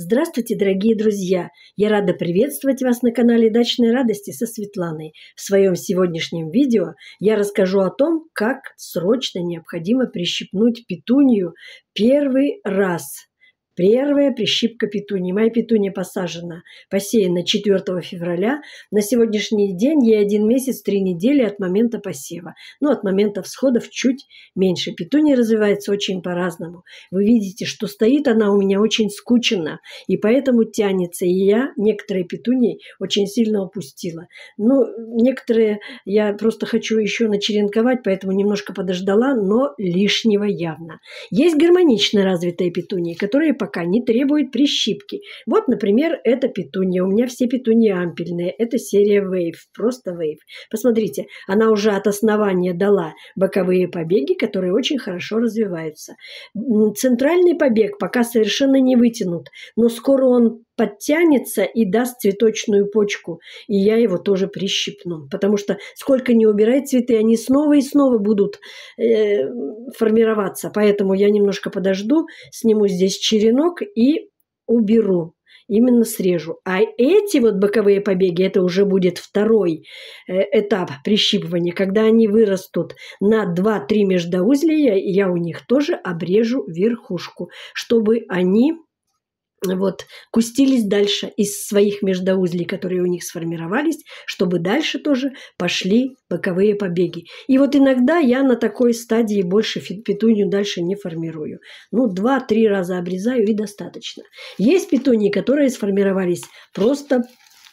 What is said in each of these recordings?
Здравствуйте, дорогие друзья! Я рада приветствовать вас на канале «Дачные радости» со Светланой. В своем сегодняшнем видео я расскажу о том, как срочно необходимо прищипнуть петунью первый раз – Первая прищипка петуни. Моя петуния посажена, посеяна 4 февраля. На сегодняшний день ей один месяц, три недели от момента посева. Ну, от момента всходов чуть меньше. Петуния развивается очень по-разному. Вы видите, что стоит она у меня очень скучно, и поэтому тянется. И я некоторые петунии очень сильно упустила. Ну, некоторые я просто хочу еще начеренковать, поэтому немножко подождала, но лишнего явно. Есть гармонично развитые петунии, которые по пока не требует прищипки. Вот, например, это петунья. У меня все петуньи ампельные. Это серия Wave, просто Wave. Посмотрите, она уже от основания дала боковые побеги, которые очень хорошо развиваются. Центральный побег пока совершенно не вытянут, но скоро он подтянется и даст цветочную почку. И я его тоже прищипну. Потому что сколько не убирай цветы, они снова и снова будут э, формироваться. Поэтому я немножко подожду, сниму здесь черенок и уберу. Именно срежу. А эти вот боковые побеги, это уже будет второй э, этап прищипывания, когда они вырастут на 2-3 междоузлия, я у них тоже обрежу верхушку, чтобы они вот, кустились дальше из своих междоузлей, которые у них сформировались, чтобы дальше тоже пошли боковые побеги. И вот иногда я на такой стадии больше петунью дальше не формирую. Ну, два-три раза обрезаю и достаточно. Есть петунии, которые сформировались просто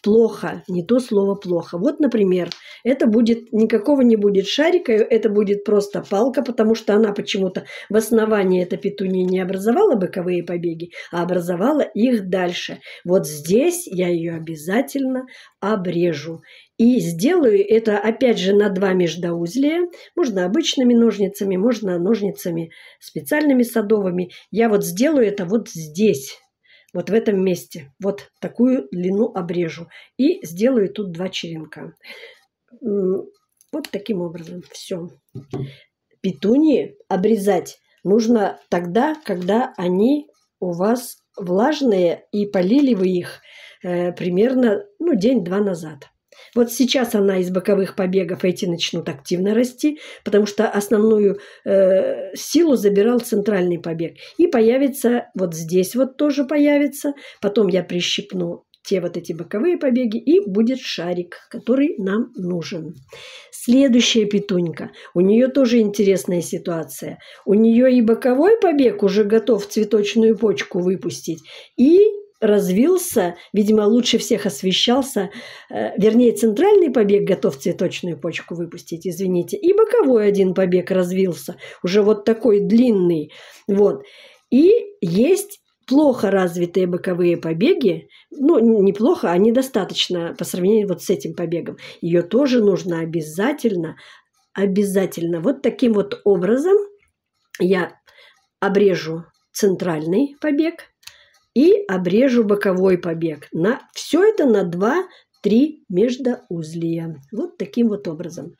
плохо, не то слово плохо. Вот, например, это будет, никакого не будет шарика, это будет просто палка, потому что она почему-то в основании эта петуния не образовала боковые побеги, а образовала их дальше. Вот здесь я ее обязательно обрежу. И сделаю это, опять же, на два междоузлия. Можно обычными ножницами, можно ножницами специальными садовыми. Я вот сделаю это вот здесь вот в этом месте. Вот такую длину обрежу. И сделаю тут два черенка. Вот таким образом. Все. Петунии обрезать нужно тогда, когда они у вас влажные и полили вы их э, примерно ну, день-два назад. Вот сейчас она из боковых побегов эти начнут активно расти, потому что основную э, силу забирал центральный побег. И появится вот здесь вот тоже появится. Потом я прищипну те вот эти боковые побеги, и будет шарик, который нам нужен. Следующая петунька. У нее тоже интересная ситуация. У нее и боковой побег уже готов цветочную почку выпустить, и развился, видимо, лучше всех освещался, э, вернее, центральный побег готов цветочную почку выпустить, извините, и боковой один побег развился, уже вот такой длинный, вот. И есть плохо развитые боковые побеги, ну, неплохо, а недостаточно по сравнению вот с этим побегом. Ее тоже нужно обязательно, обязательно. Вот таким вот образом я обрежу центральный побег – и обрежу боковой побег. На, все это на 2-3 междоузлия. Вот таким вот образом.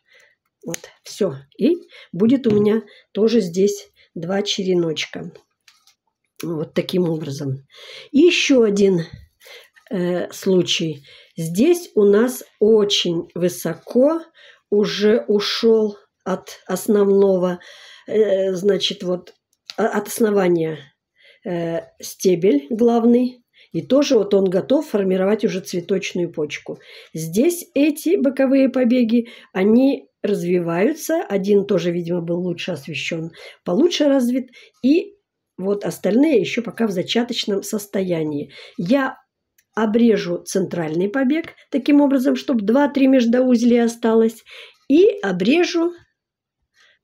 Вот, все. И будет у меня тоже здесь два череночка. Вот таким образом. еще один э, случай. Здесь у нас очень высоко уже ушел от основного, э, значит, вот а, от основания э, стебель главный, и тоже вот он готов формировать уже цветочную почку. Здесь эти боковые побеги, они развиваются. Один тоже, видимо, был лучше освещен, получше развит. И вот остальные еще пока в зачаточном состоянии. Я обрежу центральный побег таким образом, чтобы 2-3 междоузлия осталось. И обрежу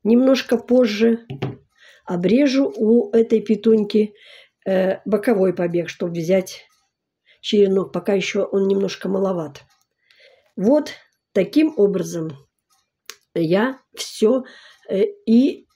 немножко позже обрежу у этой петуньки э, боковой побег, чтобы взять черенок. Пока еще он немножко маловат. Вот таким образом я все э, и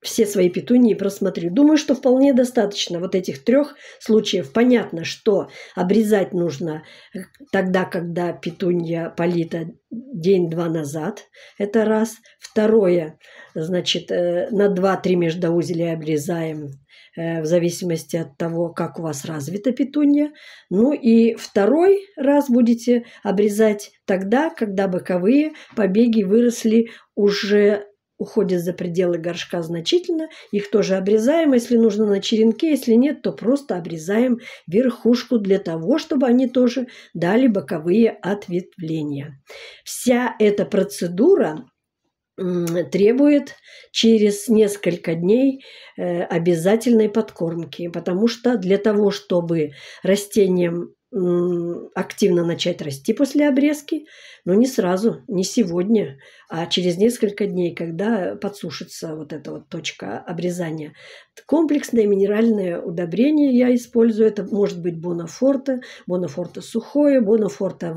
все свои петунии просмотрю. Думаю, что вполне достаточно вот этих трех случаев. Понятно, что обрезать нужно э, тогда, когда петунья полита день-два назад. Это раз. Второе, значит, э, на два-три междоузеля обрезаем э, в зависимости от того, как у вас развита петунья. Ну и второй раз будете обрезать тогда, когда боковые побеги выросли уже уходят за пределы горшка значительно. Их тоже обрезаем, если нужно на черенке, если нет, то просто обрезаем верхушку для того, чтобы они тоже дали боковые ответвления. Вся эта процедура требует через несколько дней э, обязательной подкормки, потому что для того, чтобы растениям активно начать расти после обрезки, но не сразу, не сегодня, а через несколько дней, когда подсушится вот эта вот точка обрезания. Комплексное минеральное удобрение я использую. Это может быть Бонафорта, Бонафорта сухое, Бонафорта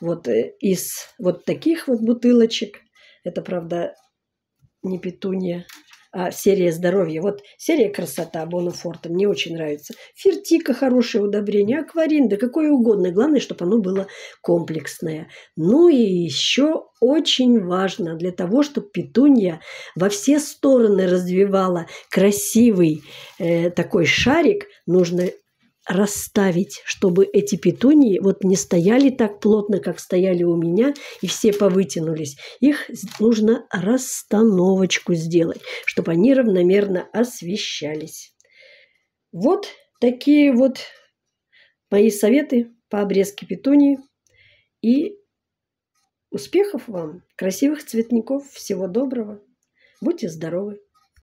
вот э, из вот таких вот бутылочек. Это, правда, не петунья а, серия здоровья. Вот серия красота Бонафорта мне очень нравится. Фертика хорошее удобрение, акварин, да какое угодно. Главное, чтобы оно было комплексное. Ну и еще очень важно для того, чтобы петунья во все стороны развивала красивый э, такой шарик, нужно расставить, чтобы эти петунии вот не стояли так плотно, как стояли у меня, и все повытянулись. Их нужно расстановочку сделать, чтобы они равномерно освещались. Вот такие вот мои советы по обрезке петунии. И успехов вам, красивых цветников, всего доброго. Будьте здоровы!